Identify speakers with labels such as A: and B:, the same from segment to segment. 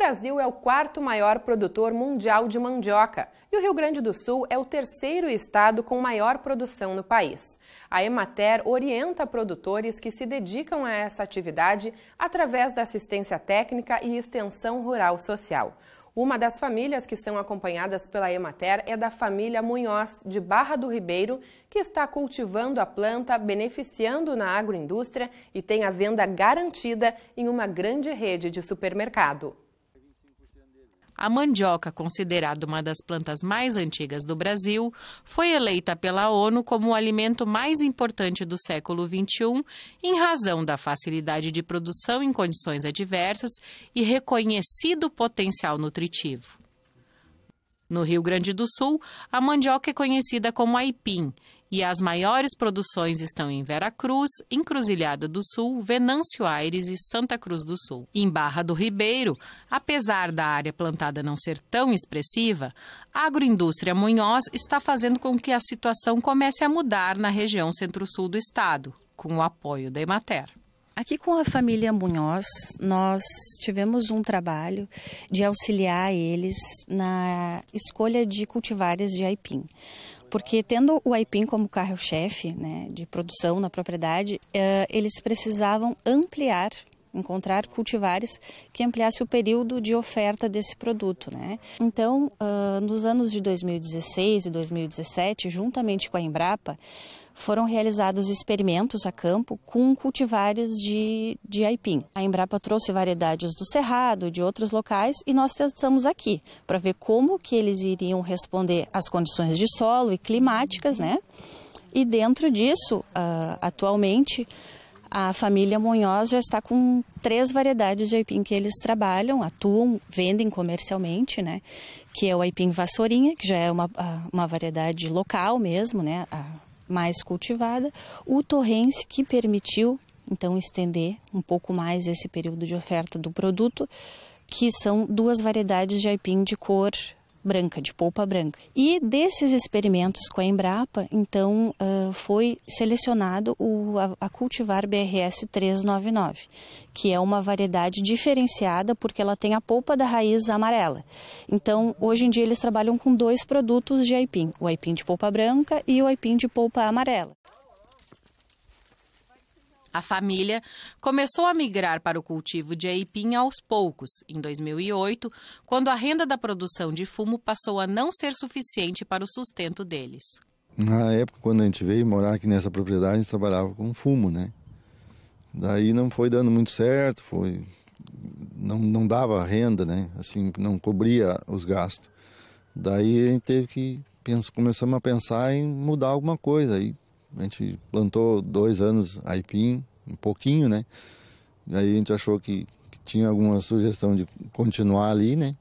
A: Brasil é o quarto maior produtor mundial de mandioca e o Rio Grande do Sul é o terceiro estado com maior produção no país. A Emater orienta produtores que se dedicam a essa atividade através da assistência técnica e extensão rural social. Uma das famílias que são acompanhadas pela Emater é da família Munhoz, de Barra do Ribeiro, que está cultivando a planta, beneficiando na agroindústria e tem a venda garantida em uma grande rede de supermercado. A mandioca, considerada uma das plantas mais antigas do Brasil, foi eleita pela ONU como o alimento mais importante do século XXI em razão da facilidade de produção em condições adversas e reconhecido potencial nutritivo. No Rio Grande do Sul, a mandioca é conhecida como aipim e as maiores produções estão em Vera Cruz, Encruzilhada do Sul, Venâncio Aires e Santa Cruz do Sul. Em Barra do Ribeiro, apesar da área plantada não ser tão expressiva, a agroindústria Munhoz está fazendo com que a situação comece a mudar na região centro-sul do estado, com o apoio da Emater.
B: Aqui com a família Munhoz, nós tivemos um trabalho de auxiliar eles na escolha de cultivares de aipim. Porque tendo o aipim como carro-chefe né, de produção na propriedade, eh, eles precisavam ampliar encontrar cultivares que ampliasse o período de oferta desse produto. Né? Então, uh, nos anos de 2016 e 2017, juntamente com a Embrapa, foram realizados experimentos a campo com cultivares de, de aipim. A Embrapa trouxe variedades do Cerrado, de outros locais, e nós testamos aqui para ver como que eles iriam responder às condições de solo e climáticas, né? E dentro disso, uh, atualmente, a família Munhoz já está com três variedades de aipim que eles trabalham, atuam, vendem comercialmente, né? Que é o aipim vassourinha, que já é uma, ah, uma variedade local mesmo, né? A mais cultivada, o torrense que permitiu então estender um pouco mais esse período de oferta do produto, que são duas variedades de aipim de cor branca, de polpa branca. E desses experimentos com a Embrapa, então uh, foi selecionado o, a, a, cultivar BRS 399, que é uma variedade diferenciada porque ela tem a polpa da raiz amarela. Então, hoje em dia eles trabalham com dois produtos de aipim, o aipim de polpa branca e o aipim de polpa amarela.
A: A família começou a migrar para o cultivo de aipim aos poucos, em 2008, quando a renda da produção de fumo passou a não ser suficiente para o sustento deles.
C: Na época, quando a gente veio morar aqui nessa propriedade, a gente trabalhava com fumo, né? Daí não foi dando muito certo, foi não, não dava renda, né? Assim, não cobria os gastos. Daí a gente teve que pensar, começamos a pensar em mudar alguma coisa. Aí a gente plantou dois anos aipim, um pouquinho, né? E aí a gente achou que, tinha alguma sugestão de continuar ali, né?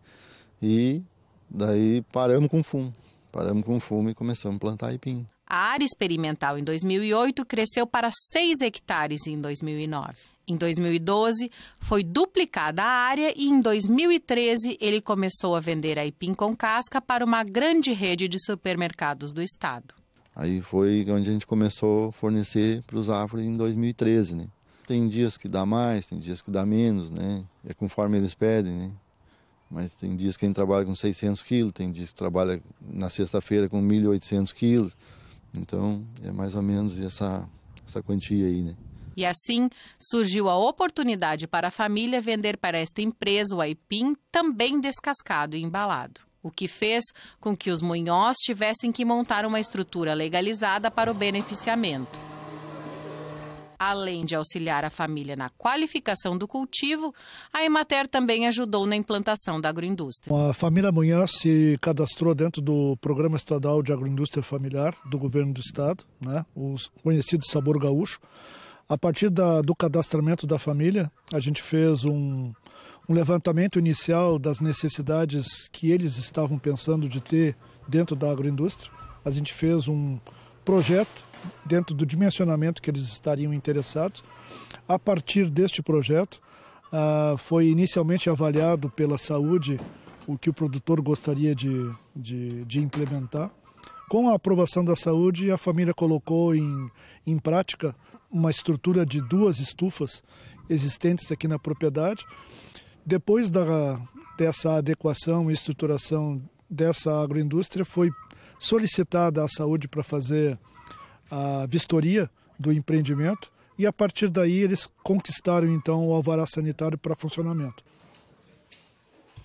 C: E daí paramos com fumo. Paramos com fumo e começamos a plantar aipim.
A: A área experimental em 2008 cresceu para 6 hectares em 2009. Em 2012, foi duplicada a área e em 2013 ele começou a vender aipim com casca para uma grande rede de supermercados do estado.
C: Aí foi onde a gente começou a fornecer para os afro em 2013, né? Tem dias que dá mais, tem dias que dá menos, né? É conforme eles pedem, né? Mas tem dias que a gente trabalha com 600 quilos, tem dias que trabalha na sexta-feira com 1.800 quilos. Então, é mais ou menos essa, essa quantia aí, né?
A: E assim surgiu a oportunidade para a família vender para esta empresa o aipim também descascado e embalado o que fez com que os munhós tivessem que montar uma estrutura legalizada para o beneficiamento. Além de auxiliar a família na qualificação do cultivo, a Emater também ajudou na implantação da agroindústria.
D: A família Munhã se cadastrou dentro do Programa Estadual de Agroindústria Familiar do Governo do Estado, né, o conhecido Sabor Gaúcho. A partir da, do cadastramento da família, a gente fez um, um levantamento inicial das necessidades que eles estavam pensando de ter dentro da agroindústria. A gente fez um projeto dentro do dimensionamento que eles estariam interessados. A partir deste projeto, ah, foi inicialmente avaliado pela saúde o que o produtor gostaria de, de, de implementar. Com a aprovação da saúde, a família colocou em, em prática uma estrutura de duas estufas existentes aqui na propriedade depois da, dessa adequação e estruturação dessa agroindústria, foi solicitada à saúde para fazer a vistoria do empreendimento e a partir daí eles conquistaram então o alvará sanitário para funcionamento.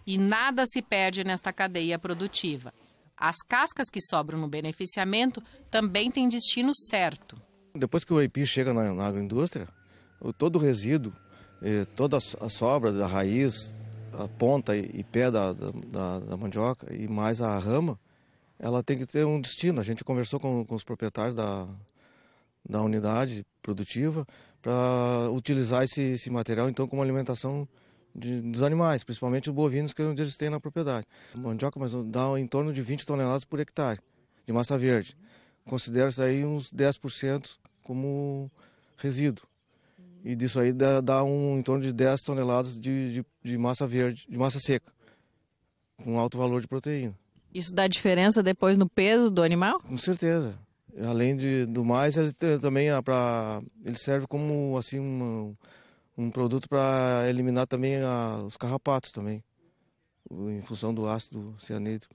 A: E nada se perde nesta cadeia produtiva. As cascas que sobram no beneficiamento também têm destino certo.
E: Depois que o IP chega na, na agroindústria, todo o resíduo toda a sobra da raiz, a ponta e pé da, da, da, mandioca e mais a rama, ela tem que ter um destino. A gente conversou com, com os proprietários da, da unidade produtiva para utilizar esse, esse, material então como alimentação de, dos animais, principalmente os bovinos que eles têm na propriedade. A mandioca mas dá em torno de 20 toneladas por hectare de massa verde. Considera-se aí uns 10% como resíduo e disso aí dá, dá, um, em torno de 10 toneladas de, de, de, massa verde, de massa seca, com alto valor de proteína.
A: Isso dá diferença depois no peso do animal?
E: Com certeza. Além de, do mais, ele também é pra, ele serve como assim um, um produto para eliminar também a, ah, os carrapatos também, em função do ácido cianídrico.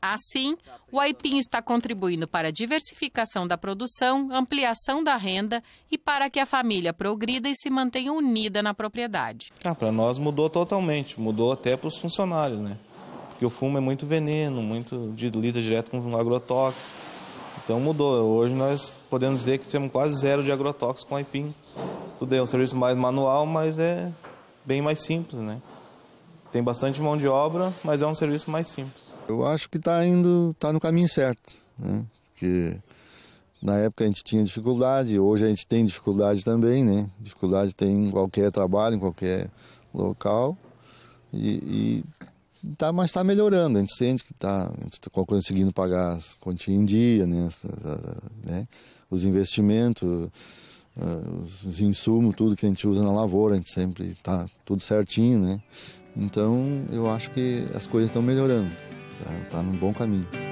A: Assim, o aipim está contribuindo para a diversificação da produção, ampliação da renda e para que a família progrida e se mantenha unida na propriedade.
E: Ah, para nós mudou totalmente, mudou até para os funcionários, né? Porque o fumo é muito veneno, muito lida direto com agrotóxicos. Então mudou. Hoje nós podemos dizer que temos quase zero de agrotóxicos com aipim. Tudo é um serviço mais manual, mas é bem mais simples, né? Tem bastante mão de obra, mas é um serviço mais simples. Eu acho
C: que está indo, está no caminho certo, né? Porque na época a gente tinha dificuldade, hoje a gente tem dificuldade também, né? Dificuldade tem em qualquer trabalho, em qualquer local. E, e tá, mas está melhorando, a gente sente que está tá conseguindo pagar as contas em dia, né? né? Os investimentos, ah, os insumos, tudo que a gente usa na lavoura, a gente sempre está tudo certinho, né? Então eu acho que as coisas estão melhorando. Tá, tá num bom caminho.